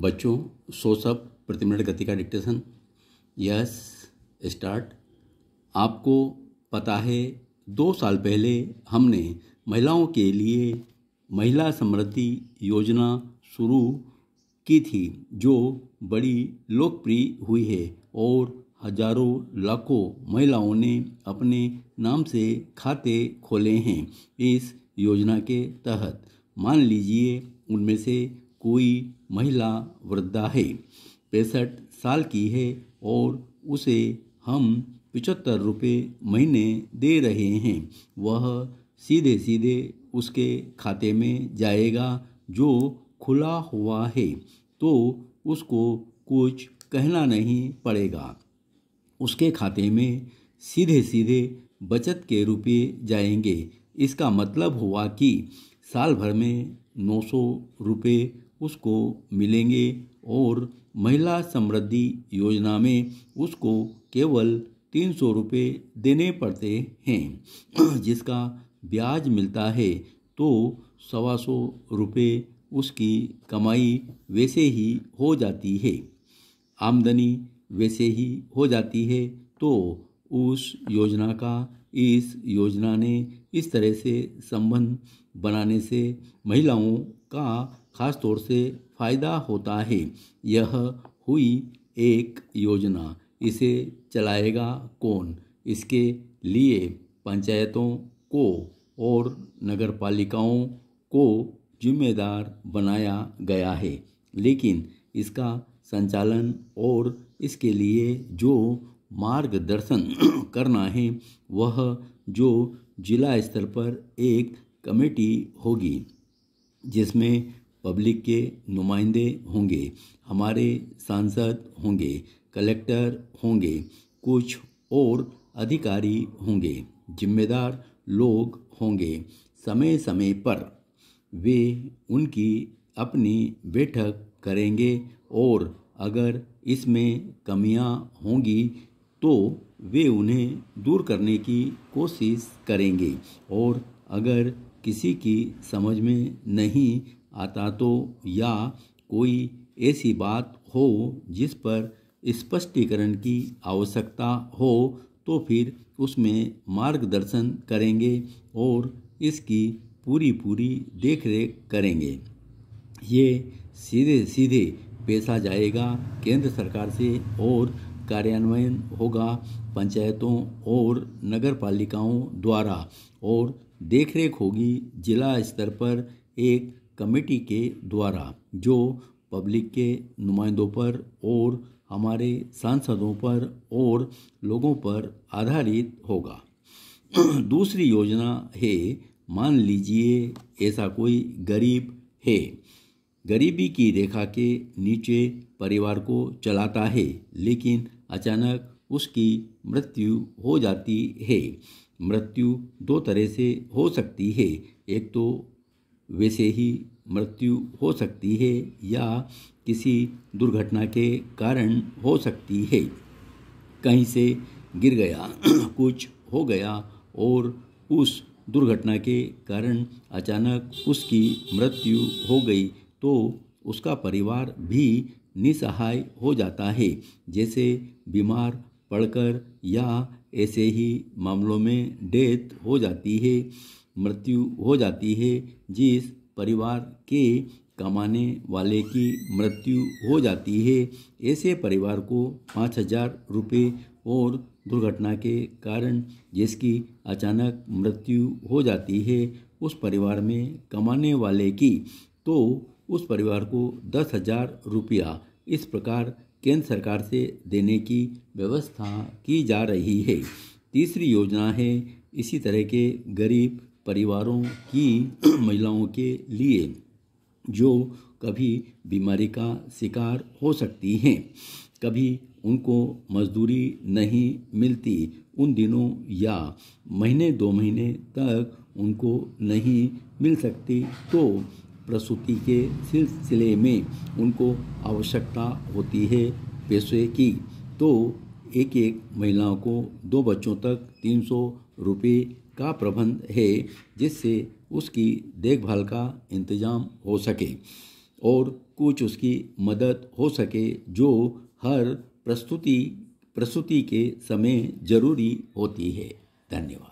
बच्चों सो सब प्रति मिनट गति का डिक्टेशन यस स्टार्ट आपको पता है दो साल पहले हमने महिलाओं के लिए महिला समृद्धि योजना शुरू की थी जो बड़ी लोकप्रिय हुई है और हजारों लाखों महिलाओं ने अपने नाम से खाते खोले हैं इस योजना के तहत मान लीजिए उनमें से कोई महिला वृद्धा है पैंसठ साल की है और उसे हम पिचहत्तर रुपये महीने दे रहे हैं वह सीधे सीधे उसके खाते में जाएगा जो खुला हुआ है तो उसको कुछ कहना नहीं पड़ेगा उसके खाते में सीधे सीधे बचत के रुपये जाएंगे इसका मतलब हुआ कि साल भर में नौ सौ रुपये उसको मिलेंगे और महिला समृद्धि योजना में उसको केवल तीन सौ रुपये देने पड़ते हैं जिसका ब्याज मिलता है तो सवा सौ रुपये उसकी कमाई वैसे ही हो जाती है आमदनी वैसे ही हो जाती है तो उस योजना का इस योजना ने इस तरह से संबंध बनाने से महिलाओं का खास तौर से फायदा होता है यह हुई एक योजना इसे चलाएगा कौन इसके लिए पंचायतों को और नगर पालिकाओं को जिम्मेदार बनाया गया है लेकिन इसका संचालन और इसके लिए जो मार्गदर्शन करना है वह जो जिला स्तर पर एक कमेटी होगी जिसमें पब्लिक के नुमाइंदे होंगे हमारे सांसद होंगे कलेक्टर होंगे कुछ और अधिकारी होंगे जिम्मेदार लोग होंगे समय समय पर वे उनकी अपनी बैठक करेंगे और अगर इसमें कमियां होंगी तो वे उन्हें दूर करने की कोशिश करेंगे और अगर किसी की समझ में नहीं आता तो या कोई ऐसी बात हो जिस पर स्पष्टीकरण की आवश्यकता हो तो फिर उसमें मार्गदर्शन करेंगे और इसकी पूरी पूरी देखरेख करेंगे ये सीधे सीधे पैसा जाएगा केंद्र सरकार से और कार्यान्वयन होगा पंचायतों और नगर पालिकाओं द्वारा और देखरेख होगी जिला स्तर पर एक कमेटी के द्वारा जो पब्लिक के नुमाइंदों पर और हमारे सांसदों पर और लोगों पर आधारित होगा दूसरी योजना है मान लीजिए ऐसा कोई गरीब है गरीबी की रेखा के नीचे परिवार को चलाता है लेकिन अचानक उसकी मृत्यु हो जाती है मृत्यु दो तरह से हो सकती है एक तो वैसे ही मृत्यु हो सकती है या किसी दुर्घटना के कारण हो सकती है कहीं से गिर गया कुछ हो गया और उस दुर्घटना के कारण अचानक उसकी मृत्यु हो गई तो उसका परिवार भी निसहाय हो जाता है जैसे बीमार पढ़कर या ऐसे ही मामलों में डेथ हो जाती है मृत्यु हो जाती है जिस परिवार के कमाने वाले की मृत्यु हो जाती है ऐसे परिवार को पाँच हजार रुपये और दुर्घटना के कारण जिसकी अचानक मृत्यु हो जाती है उस परिवार में कमाने वाले की तो उस परिवार को दस हजार रुपया इस प्रकार केंद्र सरकार से देने की व्यवस्था की जा रही है तीसरी योजना है इसी तरह के गरीब परिवारों की महिलाओं के लिए जो कभी बीमारी का शिकार हो सकती हैं कभी उनको मजदूरी नहीं मिलती उन दिनों या महीने दो महीने तक उनको नहीं मिल सकती तो प्रसूति के सिलसिले में उनको आवश्यकता होती है पैसे की तो एक एक महिलाओं को दो बच्चों तक तीन सौ रुपये का प्रबंध है जिससे उसकी देखभाल का इंतजाम हो सके और कुछ उसकी मदद हो सके जो हर प्रस्तुति प्रस्तुति के समय जरूरी होती है धन्यवाद